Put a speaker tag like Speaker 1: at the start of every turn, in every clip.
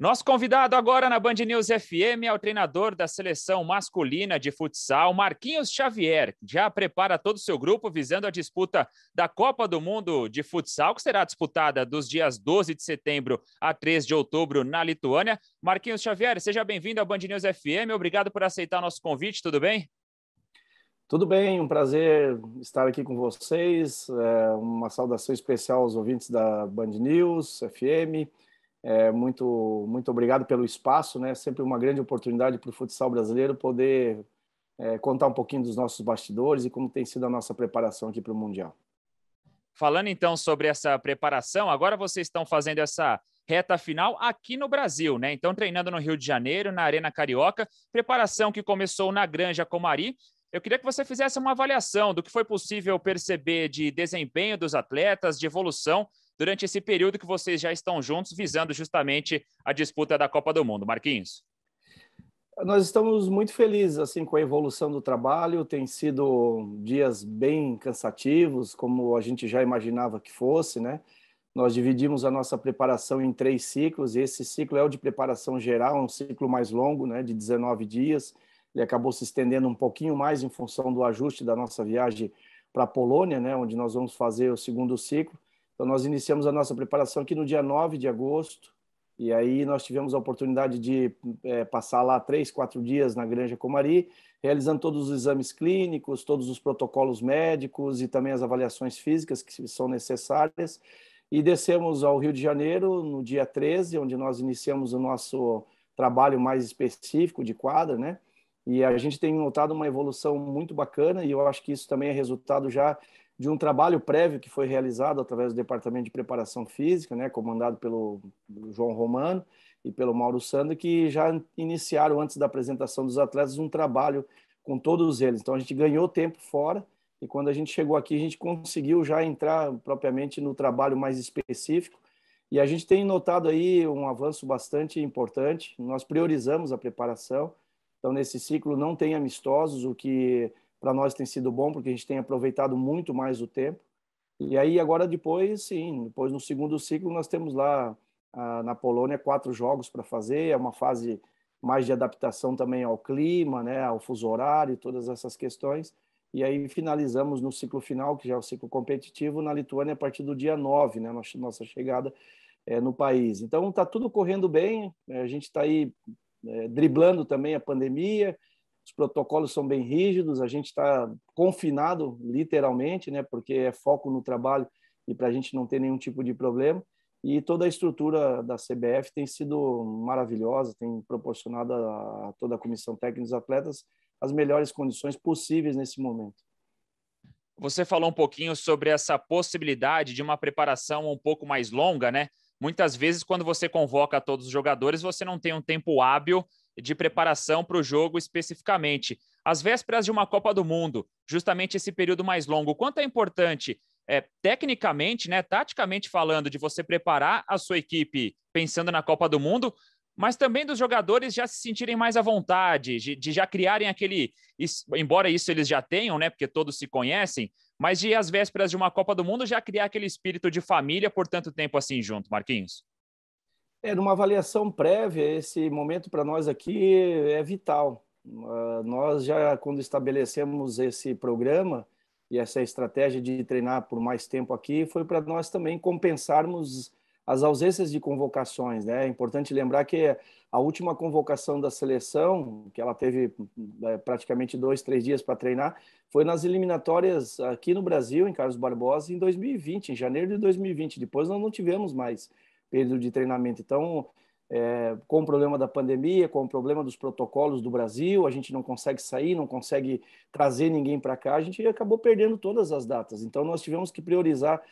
Speaker 1: Nosso convidado agora na Band News FM é o treinador da seleção masculina de futsal, Marquinhos Xavier. Já prepara todo o seu grupo visando a disputa da Copa do Mundo de Futsal, que será disputada dos dias 12 de setembro a 3 de outubro na Lituânia. Marquinhos Xavier, seja bem-vindo à Band News FM. Obrigado por aceitar nosso convite, tudo bem?
Speaker 2: Tudo bem, um prazer estar aqui com vocês. É uma saudação especial aos ouvintes da Band News FM é, muito, muito obrigado pelo espaço, né? Sempre uma grande oportunidade para o futsal brasileiro poder é, contar um pouquinho dos nossos bastidores e como tem sido a nossa preparação aqui para o Mundial.
Speaker 1: Falando então sobre essa preparação, agora vocês estão fazendo essa reta final aqui no Brasil, né? Então, treinando no Rio de Janeiro, na Arena Carioca, preparação que começou na Granja Comari. Eu queria que você fizesse uma avaliação do que foi possível perceber de desempenho dos atletas, de evolução durante esse período que vocês já estão juntos, visando justamente a disputa da Copa do Mundo. Marquinhos.
Speaker 2: Nós estamos muito felizes assim com a evolução do trabalho. Tem sido dias bem cansativos, como a gente já imaginava que fosse, né? Nós dividimos a nossa preparação em três ciclos. E esse ciclo é o de preparação geral, um ciclo mais longo, né, de 19 dias. Ele acabou se estendendo um pouquinho mais em função do ajuste da nossa viagem para a Polônia, né, onde nós vamos fazer o segundo ciclo. Então, nós iniciamos a nossa preparação aqui no dia 9 de agosto, e aí nós tivemos a oportunidade de é, passar lá três, quatro dias na Granja Comari, realizando todos os exames clínicos, todos os protocolos médicos e também as avaliações físicas que são necessárias. E descemos ao Rio de Janeiro no dia 13, onde nós iniciamos o nosso trabalho mais específico de quadra, né? E a gente tem notado uma evolução muito bacana e eu acho que isso também é resultado já de um trabalho prévio que foi realizado através do Departamento de Preparação Física, né, comandado pelo João Romano e pelo Mauro Sando que já iniciaram antes da apresentação dos atletas um trabalho com todos eles. Então a gente ganhou tempo fora e quando a gente chegou aqui a gente conseguiu já entrar propriamente no trabalho mais específico e a gente tem notado aí um avanço bastante importante. Nós priorizamos a preparação. Então nesse ciclo não tem amistosos, o que para nós tem sido bom, porque a gente tem aproveitado muito mais o tempo. E aí, agora depois, sim, depois no segundo ciclo, nós temos lá ah, na Polônia quatro jogos para fazer, é uma fase mais de adaptação também ao clima, né, ao fuso horário, todas essas questões. E aí finalizamos no ciclo final, que já é o ciclo competitivo, na Lituânia a partir do dia 9, né, nossa chegada é, no país. Então está tudo correndo bem, é, a gente está aí é, driblando também a pandemia, os protocolos são bem rígidos, a gente está confinado, literalmente, né, porque é foco no trabalho e para a gente não ter nenhum tipo de problema. E toda a estrutura da CBF tem sido maravilhosa, tem proporcionado a toda a comissão técnica dos atletas as melhores condições possíveis nesse momento.
Speaker 1: Você falou um pouquinho sobre essa possibilidade de uma preparação um pouco mais longa, né? Muitas vezes, quando você convoca todos os jogadores, você não tem um tempo hábil de preparação para o jogo especificamente. As vésperas de uma Copa do Mundo, justamente esse período mais longo, quanto é importante, é, tecnicamente, né, taticamente falando, de você preparar a sua equipe pensando na Copa do Mundo, mas também dos jogadores já se sentirem mais à vontade, de, de já criarem aquele. Embora isso eles já tenham, né, porque todos se conhecem, mas de às vésperas de uma Copa do Mundo já criar aquele espírito de família por tanto tempo assim junto, Marquinhos.
Speaker 2: É, numa avaliação prévia, esse momento para nós aqui é vital. Ah, nós já, quando estabelecemos esse programa e essa estratégia de treinar por mais tempo aqui, foi para nós também compensarmos as ausências de convocações. Né? É importante lembrar que a última convocação da seleção, que ela teve é, praticamente dois, três dias para treinar, foi nas eliminatórias aqui no Brasil, em Carlos Barbosa, em 2020, em janeiro de 2020. Depois nós não tivemos mais período de treinamento. Então, é, com o problema da pandemia, com o problema dos protocolos do Brasil, a gente não consegue sair, não consegue trazer ninguém para cá, a gente acabou perdendo todas as datas. Então, nós tivemos que priorizar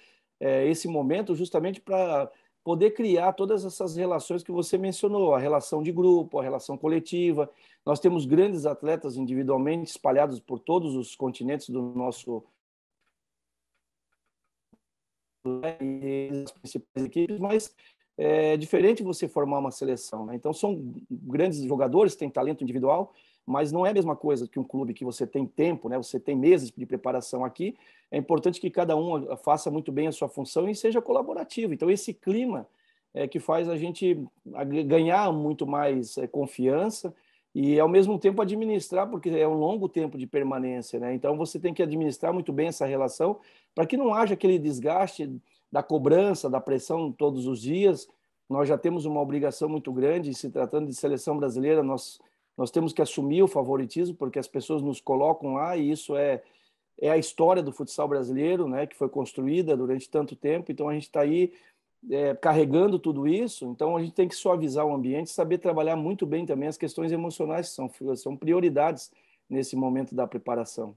Speaker 2: é, esse momento justamente para poder criar todas essas relações que você mencionou, a relação de grupo, a relação coletiva. Nós temos grandes atletas individualmente espalhados por todos os continentes do nosso né, e as principais equipes, mas é diferente você formar uma seleção. Né? Então, são grandes jogadores, têm talento individual, mas não é a mesma coisa que um clube que você tem tempo, né? você tem meses de preparação aqui. É importante que cada um ah, faça muito bem a sua função e seja colaborativo. Então, esse clima é que faz a gente ah, ganhar muito mais é, confiança e ao mesmo tempo administrar, porque é um longo tempo de permanência, né? Então você tem que administrar muito bem essa relação para que não haja aquele desgaste da cobrança, da pressão todos os dias. Nós já temos uma obrigação muito grande, se tratando de seleção brasileira, nós nós temos que assumir o favoritismo, porque as pessoas nos colocam lá e isso é é a história do futsal brasileiro, né, que foi construída durante tanto tempo. Então a gente está aí é, carregando tudo isso, então a gente tem que suavizar o ambiente, saber trabalhar muito bem também as questões emocionais, que são, são prioridades nesse momento da preparação.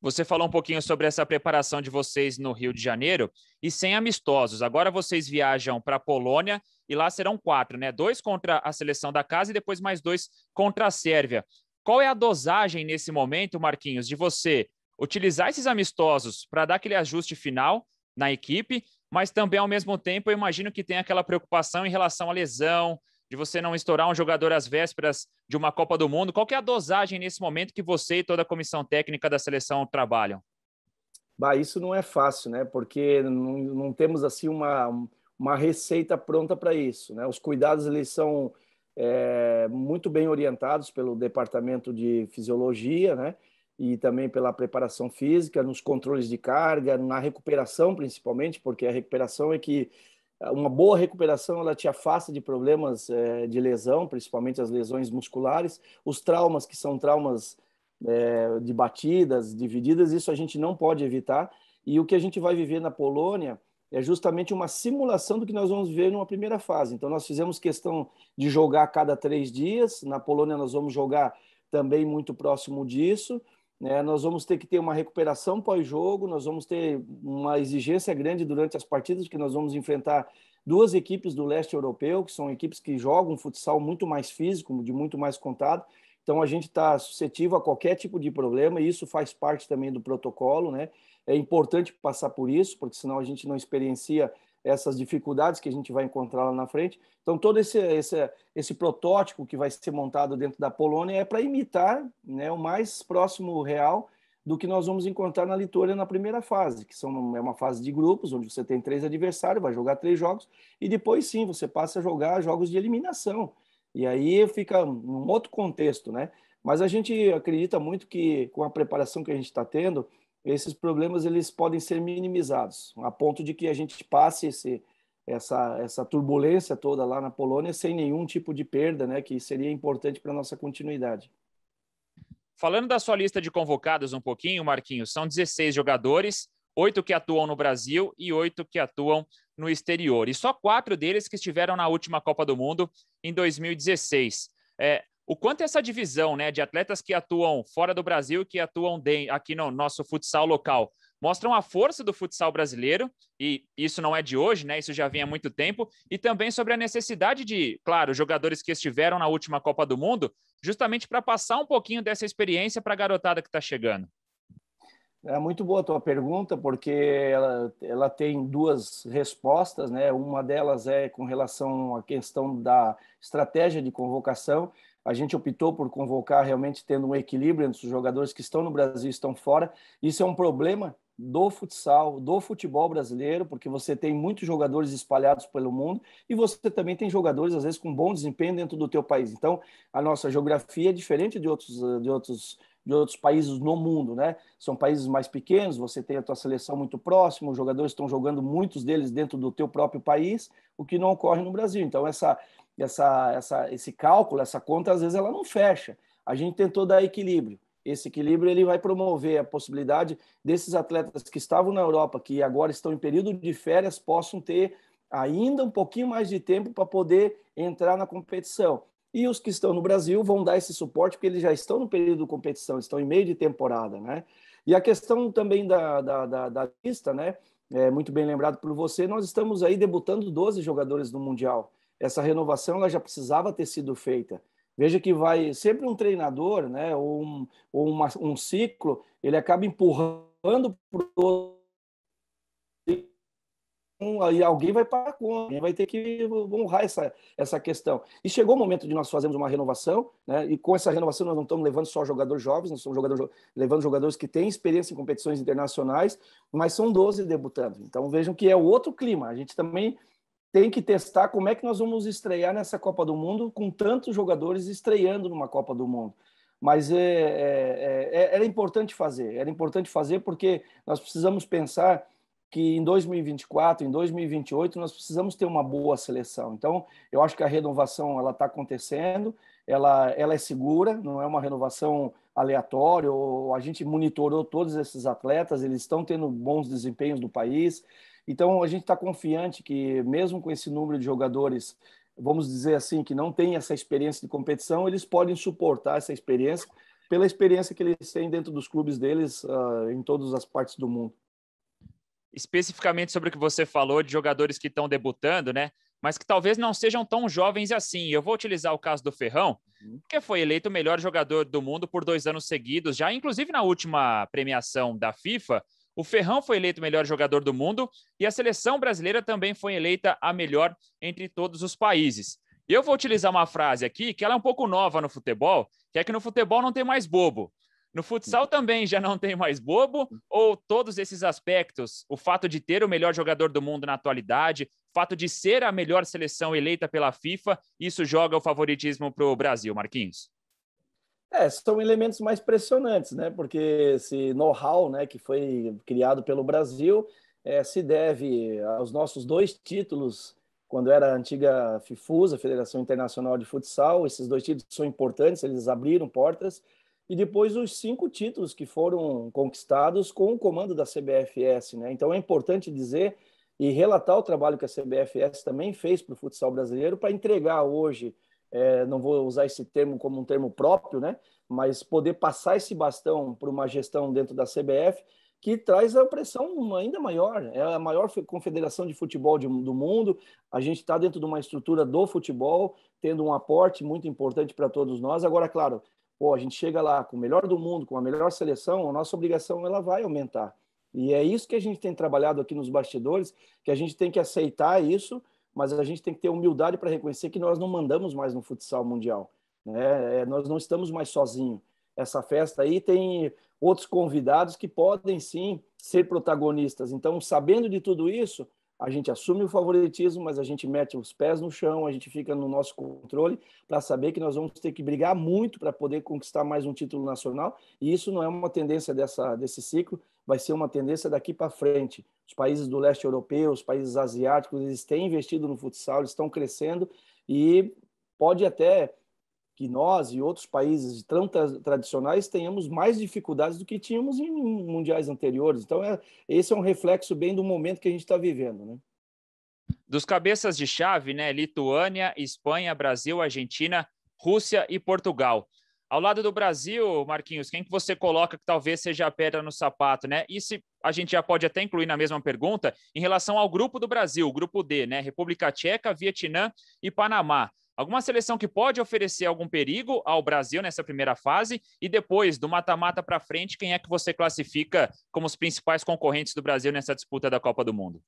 Speaker 1: Você falou um pouquinho sobre essa preparação de vocês no Rio de Janeiro e sem amistosos. Agora vocês viajam para a Polônia e lá serão quatro, né? Dois contra a seleção da casa e depois mais dois contra a Sérvia. Qual é a dosagem nesse momento, Marquinhos, de você utilizar esses amistosos para dar aquele ajuste final na equipe mas também, ao mesmo tempo, eu imagino que tem aquela preocupação em relação à lesão, de você não estourar um jogador às vésperas de uma Copa do Mundo. Qual é a dosagem nesse momento que você e toda a comissão técnica da seleção trabalham?
Speaker 2: Bah, isso não é fácil, né? Porque não, não temos assim uma, uma receita pronta para isso, né? Os cuidados eles são é, muito bem orientados pelo departamento de fisiologia, né? e também pela preparação física, nos controles de carga, na recuperação principalmente, porque a recuperação é que eh, uma boa recuperação ela te afasta de problemas é, de lesão, principalmente as lesões musculares, os traumas que são traumas é, de batidas, divididas, isso a gente não pode evitar. E o que a gente vai viver na Polônia é justamente uma simulação do que nós vamos ver numa primeira fase. Então nós fizemos questão de jogar a cada três dias. Na Polônia nós vamos jogar também muito próximo disso. Né? nós vamos ter que ter uma recuperação pós-jogo, nós vamos ter uma exigência grande durante as partidas, que nós vamos enfrentar duas equipes do leste europeu, que são equipes que jogam futsal muito mais físico, de muito mais contato. Então a gente está suscetível a qualquer tipo de problema, e isso faz parte também do protocolo, né? É importante passar por isso, porque senão a gente não experiencia essas dificuldades que a gente vai encontrar lá na frente. Então, todo esse, esse, esse protótipo que vai ser montado dentro da Polônia é para imitar né, o mais próximo real do que nós vamos encontrar na Litória na primeira fase, que são, é uma fase de grupos, onde você tem três adversários, vai jogar três jogos, e depois sim, você passa a jogar jogos de eliminação. E aí fica um outro contexto, né? Mas a gente acredita muito que com a preparação que a gente está tendo, esses problemas eles podem ser minimizados, a ponto de que a gente passe esse, essa, essa turbulência toda lá na Polônia sem nenhum tipo de perda, né, que seria importante para a nossa continuidade.
Speaker 1: Falando da sua lista de convocados um pouquinho, Marquinhos, são 16 jogadores, oito que atuam no Brasil e oito que atuam no exterior. E só quatro deles que estiveram na última Copa do Mundo em 2016. É, o quanto essa divisão né, de atletas que atuam fora do Brasil que atuam de, aqui no nosso futsal local mostram a força do futsal brasileiro, e isso não é de hoje, né? Isso já vem há muito tempo, e também sobre a necessidade de, claro, jogadores que estiveram na última Copa do Mundo, justamente para passar um pouquinho dessa experiência para a garotada que está chegando.
Speaker 2: É muito boa a tua pergunta, porque ela, ela tem duas respostas, né? Uma delas é com relação à questão da estratégia de convocação a gente optou por convocar realmente tendo um equilíbrio entre os jogadores que estão no Brasil e estão fora. Isso é um problema do futsal, do futebol brasileiro, porque você tem muitos jogadores espalhados pelo mundo e você também tem jogadores às vezes com bom desempenho dentro do teu país. Então, a nossa geografia é diferente de outros de outros de outros países no mundo, né? São países mais pequenos, você tem a tua seleção muito próxima, os jogadores estão jogando muitos deles dentro do teu próprio país, o que não ocorre no Brasil. Então, essa essa, essa, esse cálculo, essa conta, às vezes ela não fecha. A gente tentou dar equilíbrio. Esse equilíbrio ele vai promover a possibilidade desses atletas que estavam na Europa, que agora estão em período de férias, possam ter ainda um pouquinho mais de tempo para poder entrar na competição. E os que estão no Brasil vão dar esse suporte, porque eles já estão no período de competição, estão em meio de temporada, né? E a questão também da, da, da, da lista, né? É, muito bem lembrado por você, nós estamos aí debutando 12 jogadores no Mundial essa renovação ela já precisava ter sido feita. Veja que vai sempre um treinador, né, ou, um, ou uma, um ciclo, ele acaba empurrando para o e alguém vai parar conta, alguém vai ter que honrar essa, essa questão. E chegou o momento de nós fazermos uma renovação, né? e com essa renovação nós não estamos levando só jogadores jovens, nós estamos jogador, levando jogadores que têm experiência em competições internacionais, mas são 12 debutando. Então vejam que é outro clima, a gente também tem que testar como é que nós vamos estrear nessa Copa do Mundo com tantos jogadores estreando numa Copa do Mundo. Mas é, é, é, era importante fazer, era importante fazer porque nós precisamos pensar que em 2024, em 2028, nós precisamos ter uma boa seleção. Então, eu acho que a renovação ela está acontecendo, ela, ela é segura, não é uma renovação aleatória. Ou, a gente monitorou todos esses atletas, eles estão tendo bons desempenhos do país. Então, a gente está confiante que, mesmo com esse número de jogadores, vamos dizer assim, que não tem essa experiência de competição, eles podem suportar essa experiência pela experiência que eles têm dentro dos clubes deles uh, em todas as partes do mundo.
Speaker 1: Especificamente sobre o que você falou de jogadores que estão debutando, né? Mas que talvez não sejam tão jovens assim. Eu vou utilizar o caso do Ferrão, uhum. que foi eleito o melhor jogador do mundo por dois anos seguidos, já inclusive na última premiação da FIFA o Ferrão foi eleito o melhor jogador do mundo e a seleção brasileira também foi eleita a melhor entre todos os países. Eu vou utilizar uma frase aqui que ela é um pouco nova no futebol, que é que no futebol não tem mais bobo. No futsal uhum. também já não tem mais bobo? Ou todos esses aspectos, o fato de ter o melhor jogador do mundo na atualidade, o fato de ser a melhor seleção eleita pela FIFA, isso joga o favoritismo para o Brasil, Marquinhos?
Speaker 2: É, são elementos mais pressionantes, né? Porque esse know-how, né, que foi criado pelo Brasil, é, se deve aos nossos dois títulos quando era a antiga FIFUSA, Federação Internacional de Futsal. Esses dois títulos são importantes, eles abriram portas. E depois os cinco títulos que foram conquistados com o comando da CBFS. Né? Então é importante dizer e relatar o trabalho que a CBFS também fez para o futsal brasileiro para entregar hoje é, não vou usar esse termo como um termo próprio, né? mas poder passar esse bastão para uma gestão dentro da CBF que traz a pressão ainda maior. É a maior confederação de futebol de, do mundo. A gente está dentro de uma estrutura do futebol, tendo um aporte muito importante para todos nós. Agora, claro, pô, a gente chega lá com o melhor do mundo, com a melhor seleção, a nossa obrigação ela vai aumentar. E é isso que a gente tem trabalhado aqui nos bastidores, que a gente tem que aceitar isso mas a gente tem que ter humildade para reconhecer que nós não mandamos mais no futsal mundial. Né? É, nós não estamos mais sozinhos. Essa festa aí tem outros convidados que podem sim ser protagonistas. Então, sabendo de tudo isso, a gente assume o favoritismo, mas a gente mete os pés no chão, a gente fica no nosso controle para saber que nós vamos ter que brigar muito para poder conquistar mais um título nacional. E isso não é uma tendência dessa, desse ciclo, vai ser uma tendência daqui para frente. Os países do leste europeu, os países asiáticos, eles têm investido no futsal, eles estão crescendo e pode até que nós e outros países tão tra tradicionais tenhamos mais dificuldades do que tínhamos em mundiais anteriores. Então, é, esse é um reflexo bem do momento que a gente está vivendo. Né?
Speaker 1: Dos cabeças de chave, né? Lituânia, Espanha, Brasil, Argentina, Rússia e Portugal. Ao lado do Brasil, Marquinhos, quem que você coloca que talvez seja a pedra no sapato, né? E se a gente já pode até incluir na mesma pergunta em relação ao grupo do Brasil, o grupo D, né? República Tcheca, Vietnã e Panamá. Alguma seleção que pode oferecer algum perigo ao Brasil nessa primeira fase e depois do mata-mata para frente, quem é que você classifica como os principais concorrentes do Brasil nessa disputa da Copa do Mundo?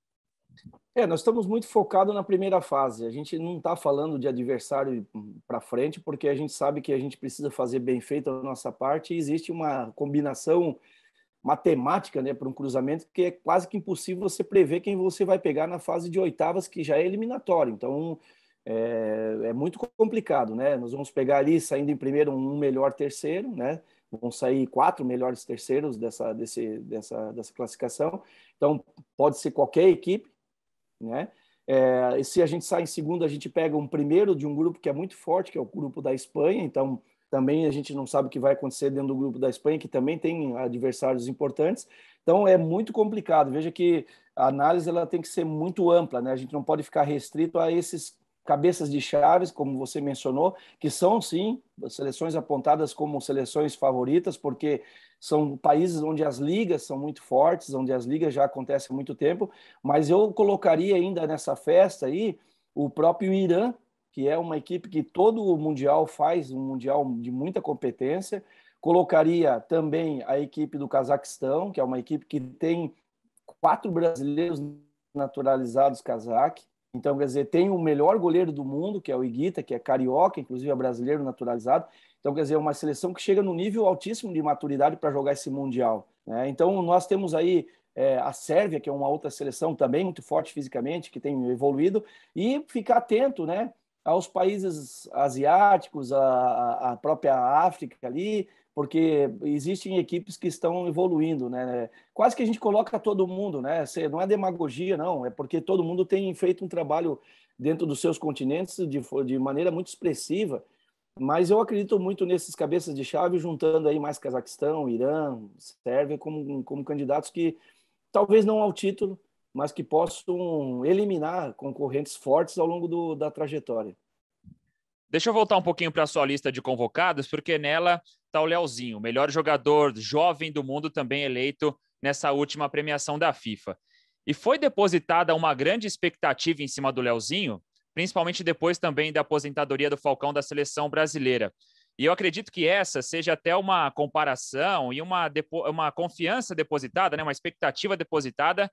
Speaker 2: É, nós estamos muito focados na primeira fase. A gente não está falando de adversário hum, para frente, porque a gente sabe que a gente precisa fazer bem feito a nossa parte e existe uma combinação matemática né, para um cruzamento que é quase que impossível você prever quem você vai pegar na fase de oitavas, que já é eliminatório. Então, é, é, muito complicado, né? Nós vamos pegar ali, saindo em primeiro, um melhor terceiro, né? Vão sair quatro melhores terceiros dessa, desse, dessa, dessa classificação. Então, pode ser qualquer equipe, né? É, se a gente sai em segundo, a gente pega um primeiro de um grupo que é muito forte, que é o grupo da Espanha. Então, também a gente não sabe o que vai acontecer dentro do grupo da Espanha, que também tem adversários importantes. Então, é muito complicado. Veja que a análise ela tem que ser muito ampla, né? A gente não pode ficar restrito a esses cabeças de chaves, como você mencionou, que são sim seleções apontadas como seleções favoritas, porque são países onde as ligas são muito fortes, onde as ligas já acontecem há muito tempo, mas eu colocaria ainda nessa festa aí o próprio Irã, que é uma equipe que todo o mundial faz, um mundial de muita competência. Colocaria também a equipe do Cazaquistão, que é uma equipe que tem quatro brasileiros naturalizados cazaque. Então, quer dizer, tem o melhor goleiro do mundo, que é o Iguita, que é carioca, inclusive é brasileiro naturalizado. Então, quer dizer, é uma seleção que chega no nível altíssimo de maturidade para jogar esse Mundial. Né? Então, nós temos aí é, a Sérvia, que é uma outra seleção também muito forte fisicamente, que tem evoluído, e ficar atento né, aos países asiáticos, a, a própria África ali, porque existem equipes que estão evoluindo, né? Quase que a gente coloca todo mundo, né? Não é demagogia, não, é porque todo mundo tem feito um trabalho dentro dos seus continentes de, de maneira muito expressiva. Mas eu acredito muito nesses cabeças de chave, juntando aí mais Cazaquistão, Irã, Sérvia, como, como candidatos que talvez não ao título, mas que possam eliminar concorrentes fortes ao longo do, da trajetória.
Speaker 1: Deixa eu voltar um pouquinho para a sua lista de convocados, porque nela está o Leozinho, melhor jogador jovem do mundo, também eleito nessa última premiação da FIFA. E foi depositada uma grande expectativa em cima do Leozinho, principalmente depois também da aposentadoria do Falcão da seleção brasileira. E eu acredito que essa seja até uma comparação e uma, uma confiança depositada, né, uma expectativa depositada,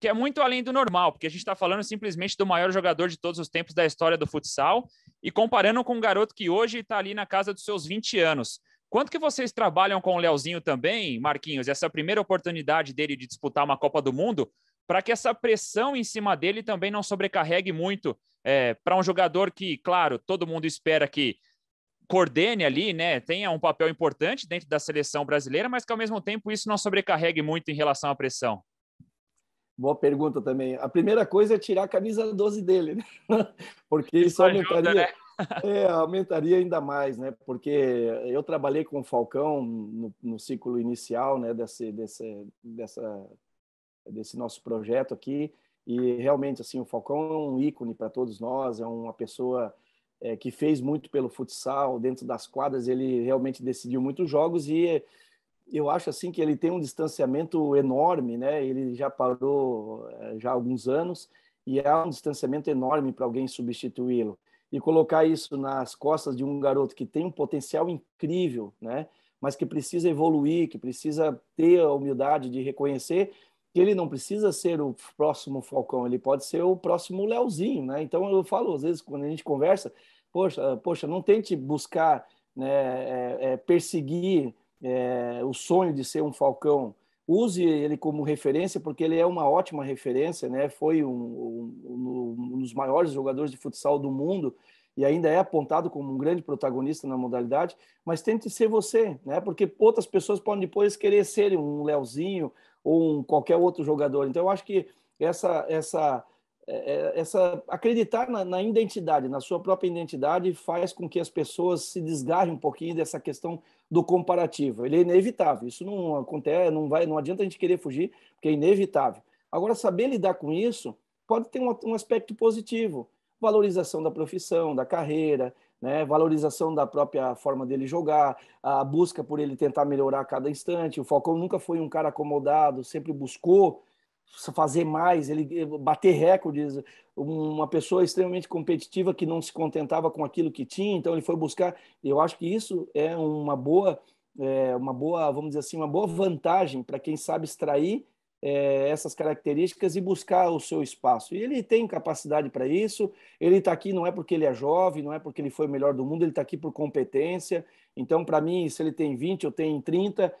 Speaker 1: que é muito além do normal, porque a gente está falando simplesmente do maior jogador de todos os tempos da história do futsal e comparando com um garoto que hoje está ali na casa dos seus 20 anos. Quanto que vocês trabalham com o Leozinho também, Marquinhos, essa primeira oportunidade dele de disputar uma Copa do Mundo, para que essa pressão em cima dele também não sobrecarregue muito é, para um jogador que, claro, todo mundo espera que coordene ali, né, tenha um papel importante dentro da seleção brasileira, mas que ao mesmo tempo isso não sobrecarregue muito em relação à pressão. Boa
Speaker 2: pergunta também. A primeira coisa é tirar a camisa 12 dele, né? porque isso aumentaria, ajuda, né? É, aumentaria ainda mais, né? Porque eu trabalhei com o Falcão no, no ciclo inicial, né? Desse, desse, dessa, desse nosso projeto aqui e realmente assim o Falcão é um ícone para todos nós, é uma pessoa é, que fez muito pelo futsal dentro das quadras, ele realmente decidiu muitos jogos e eu acho assim que ele tem um distanciamento enorme, né? Ele já parou é, já há alguns anos e há um distanciamento enorme para alguém substituí-lo e colocar isso nas costas de um garoto que tem um potencial incrível, né? mas que precisa evoluir, que precisa ter a humildade de reconhecer que ele não precisa ser o próximo Falcão, ele pode ser o próximo Leozinho, né? Então eu falo às vezes quando a gente conversa, poxa, poxa, não tente buscar, né, é, é, perseguir é, o sonho de ser um Falcão, use ele como referência, porque ele é uma ótima referência, né? Foi um, um, um, dos maiores jogadores de futsal do mundo e ainda é apontado como um grande protagonista na modalidade, mas tente ser você, né? Porque outras pessoas podem depois querer ser um Leozinho ou um qualquer outro jogador. Então eu acho que essa essa é, é, essa acreditar na, na identidade, na sua própria identidade, faz com que as pessoas se desgarrem um pouquinho dessa questão do comparativo. Ele é inevitável. Isso não acontece, não vai, não adianta a gente querer fugir, porque é inevitável. Agora, saber lidar com isso pode ter um, um aspecto positivo, valorização da profissão, da carreira, né? valorização da própria forma dele jogar, a busca por ele tentar melhorar a cada instante. O Falcão nunca foi um cara acomodado, sempre buscou fazer mais, ele eh, bater recordes, uma pessoa extremamente competitiva que não se contentava com aquilo que tinha, então ele foi buscar. Eu acho que isso é uma boa, é, uma boa, vamos dizer assim, uma boa vantagem para quem sabe extrair é, essas características e buscar o seu espaço. E ele tem capacidade para isso. Ele está aqui não é porque ele é jovem, não é porque ele foi melhor do mundo, ele está aqui por competência. Então, para mim, se ele tem 20, eu tenho 30,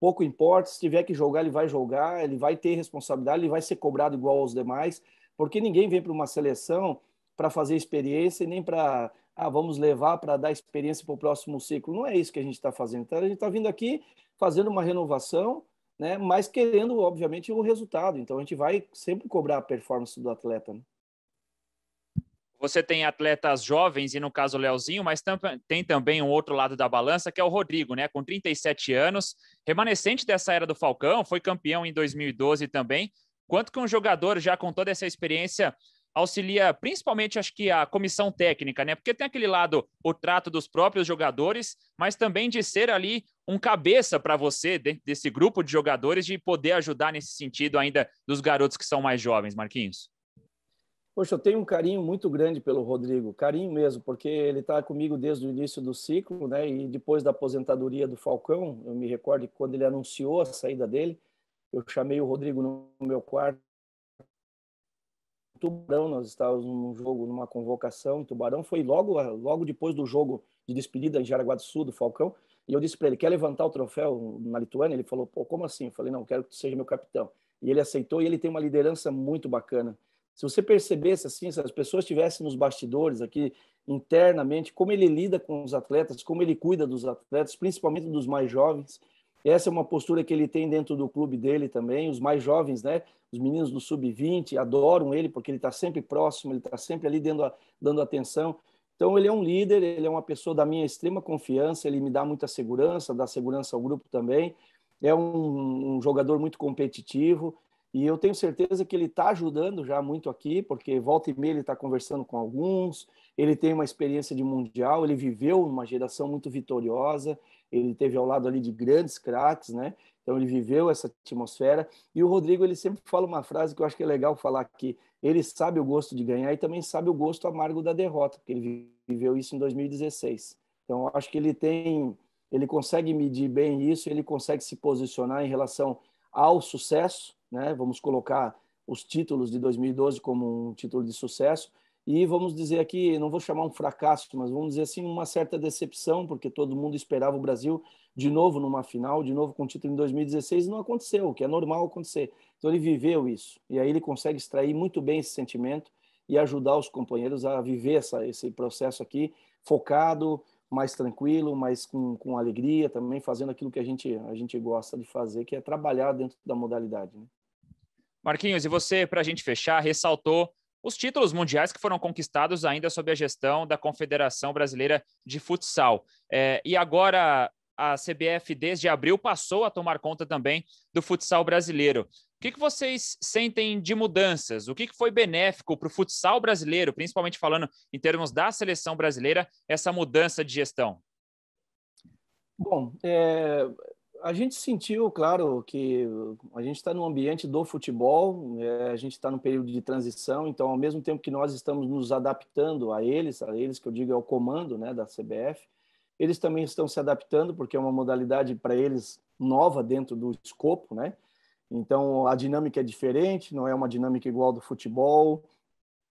Speaker 2: pouco importa, se tiver que jogar, ele vai jogar, ele vai ter responsabilidade, ele vai ser cobrado igual aos demais, porque ninguém vem para uma seleção para fazer experiência e nem para ah, vamos levar para dar experiência para o próximo ciclo. Não é isso que a gente está fazendo. Então, a gente está vindo aqui fazendo uma renovação, né? mas querendo, obviamente, o resultado. Então, a gente vai sempre cobrar a performance do atleta. Né?
Speaker 1: Você tem atletas jovens, e no caso o Leozinho, mas tam tem também um outro lado da balança, que é o Rodrigo, né? Com 37 anos, remanescente dessa era do Falcão, foi campeão em 2012 também. Quanto que um jogador já com toda essa experiência auxilia principalmente, acho que, a comissão técnica, né? Porque tem aquele lado, o trato dos próprios jogadores, mas também de ser ali um cabeça para você, dentro desse grupo de jogadores, de poder ajudar nesse sentido ainda dos garotos que são mais jovens, Marquinhos.
Speaker 2: Poxa, eu tenho um carinho muito grande pelo Rodrigo, carinho mesmo, porque ele está comigo desde o início do ciclo, né? E depois da aposentadoria do Falcão, eu me recordo que quando ele anunciou a saída dele, eu chamei o Rodrigo no meu quarto. Tubarão, nós estávamos num jogo, numa convocação. Tubarão foi logo, logo depois do jogo de despedida em Jaraguá do Sul do Falcão. E eu disse para ele: quer levantar o troféu na Lituânia? Ele falou: pô, como assim? Eu falei: não, quero que tu seja meu capitão. E ele aceitou e ele tem uma liderança muito bacana. Se você percebesse assim, se as pessoas estivessem nos bastidores aqui internamente, como ele lida com os atletas, como ele cuida dos atletas, principalmente dos mais jovens. Essa é uma postura que ele tem dentro do clube dele também. Os mais jovens, né? Os meninos do sub-20 adoram ele porque ele está sempre próximo, ele está sempre ali dando, dando atenção. Então, ele é um líder, ele é uma pessoa da minha extrema confiança, ele me dá muita segurança, dá segurança ao grupo também. É um, um jogador muito competitivo, e eu tenho certeza que ele está ajudando já muito aqui, porque volta e meia ele está conversando com alguns, ele tem uma experiência de mundial, ele viveu uma geração muito vitoriosa, ele teve ao lado ali de grandes craques, né? Então ele viveu essa atmosfera. E o Rodrigo ele sempre fala uma frase que eu acho que é legal falar aqui. Ele sabe o gosto de ganhar e também sabe o gosto amargo da derrota, porque ele viveu isso em 2016. Então eu acho que ele tem, ele consegue medir bem isso, ele consegue se posicionar em relação ao sucesso né? Vamos colocar os títulos de 2012 como um título de sucesso e vamos dizer aqui, não vou chamar um fracasso, mas vamos dizer assim uma certa decepção, porque todo mundo esperava o Brasil de novo numa final, de novo com título em 2016 e não aconteceu, o que é normal acontecer. Então ele viveu isso e aí ele consegue extrair muito bem esse sentimento e ajudar os companheiros a viver essa, esse processo aqui focado, mais tranquilo, mas com, com alegria, também fazendo aquilo que a gente, a gente gosta de fazer, que é trabalhar dentro da modalidade. Né?
Speaker 1: Marquinhos, e você, para a gente fechar, ressaltou os títulos mundiais que foram conquistados ainda sob a gestão da Confederação Brasileira de Futsal. É, e agora a CBF, desde abril, passou a tomar conta também do futsal brasileiro. O que, que vocês sentem de mudanças? O que, que foi benéfico para o futsal brasileiro, principalmente falando em termos da seleção brasileira, essa mudança de gestão?
Speaker 2: Bom, é, a gente sentiu, claro, que a gente está num ambiente do futebol, é, a gente está num período de transição, então, ao mesmo tempo que nós estamos nos adaptando a eles, a eles que eu digo é o comando né, da CBF, eles também estão se adaptando, porque é uma modalidade para eles nova dentro do escopo, né? Então, a dinâmica é diferente, não é uma dinâmica igual do futebol,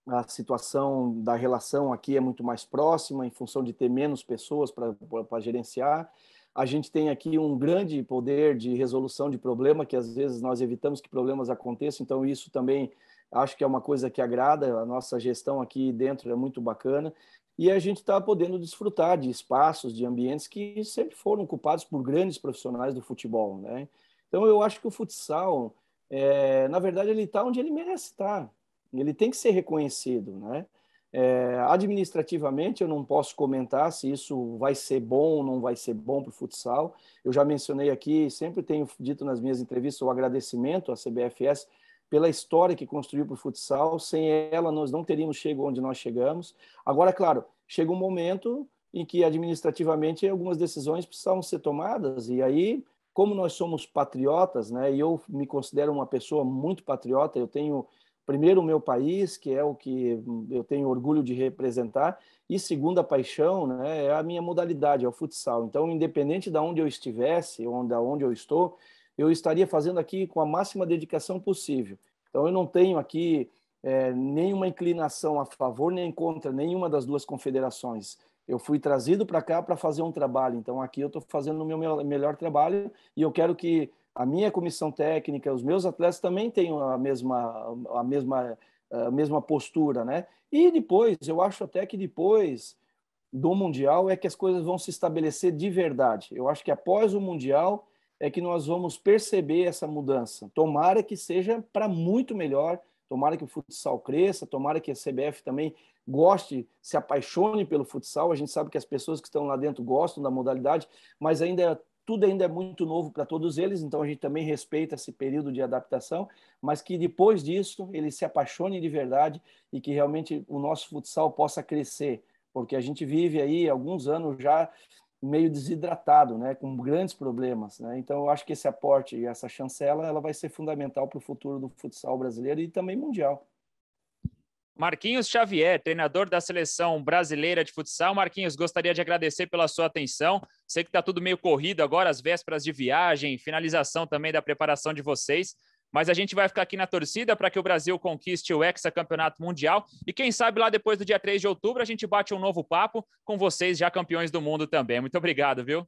Speaker 2: a situação da relação aqui é muito mais próxima, em função de ter menos pessoas para gerenciar a gente tem aqui um grande poder de resolução de problema, que às vezes nós evitamos que problemas aconteçam, então isso também acho que é uma coisa que agrada, a nossa gestão aqui dentro é muito bacana, e a gente está podendo desfrutar de espaços, de ambientes que sempre foram ocupados por grandes profissionais do futebol, né? Então eu acho que o futsal, é, na verdade, ele está onde ele merece estar, tá. ele tem que ser reconhecido, né? É, administrativamente, eu não posso comentar se isso vai ser bom ou não vai ser bom para o futsal. Eu já mencionei aqui, sempre tenho dito nas minhas entrevistas, o agradecimento à CBFS pela história que construiu para o futsal. Sem ela, nós não teríamos chegado onde nós chegamos. Agora, claro, chega um momento em que administrativamente algumas decisões precisam ser tomadas e aí como nós somos patriotas, né? E eu me considero uma pessoa muito patriota. Eu tenho primeiro o meu país, que é o que eu tenho orgulho de representar, e segunda paixão, né, é a minha modalidade, é o futsal. Então, independente de onde eu estivesse, onde onde eu estou, eu estaria fazendo aqui com a máxima dedicação possível. Então, eu não tenho aqui é, nenhuma inclinação a favor nem contra nenhuma das duas confederações. Eu fui trazido para cá para fazer um trabalho, então aqui eu estou fazendo o meu melhor trabalho e eu quero que a minha comissão técnica, os meus atletas também têm a mesma, a mesma, a mesma postura, né? E depois, eu acho até que depois do Mundial é que as coisas vão se estabelecer de verdade. Eu acho que após o Mundial é que nós vamos perceber essa mudança. Tomara que seja para muito melhor, tomara que o futsal cresça, tomara que a CBF também goste, se apaixone pelo futsal. A gente sabe que as pessoas que estão lá dentro gostam da modalidade, mas ainda tudo ainda é muito novo para todos eles, então a gente também respeita esse período de adaptação, mas que depois disso eles se apaixonem de verdade e que realmente o nosso futsal possa crescer, porque a gente vive aí alguns anos já meio desidratado, né, com grandes problemas, né? Então eu acho que esse aporte e essa chancela, ela vai ser fundamental para o futuro do futsal brasileiro e também mundial.
Speaker 1: Marquinhos Xavier, treinador da seleção brasileira de futsal. Marquinhos, gostaria de agradecer pela sua atenção. Sei que está tudo meio corrido agora, as vésperas de viagem, finalização também da preparação de vocês. Mas a gente vai ficar aqui na torcida para que o Brasil conquiste o hexacampeonato mundial. E quem sabe lá depois do dia 3 de outubro a gente bate um novo papo com vocês, já campeões do mundo também. Muito obrigado, viu?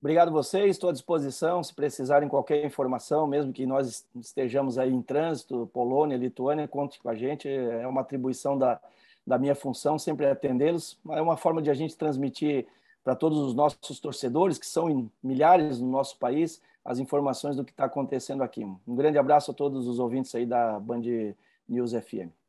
Speaker 2: Obrigado a vocês, estou à disposição. Se precisarem qualquer informação, mesmo que nós estejamos aí em trânsito, Polônia, Lituânia, conte com a gente. É uma atribuição da, da minha função sempre atendê-los. É uma forma de a gente transmitir para todos os nossos torcedores, que são em milhares no nosso país, as informações do que está acontecendo aqui. Um grande abraço a todos os ouvintes aí da Band News FM.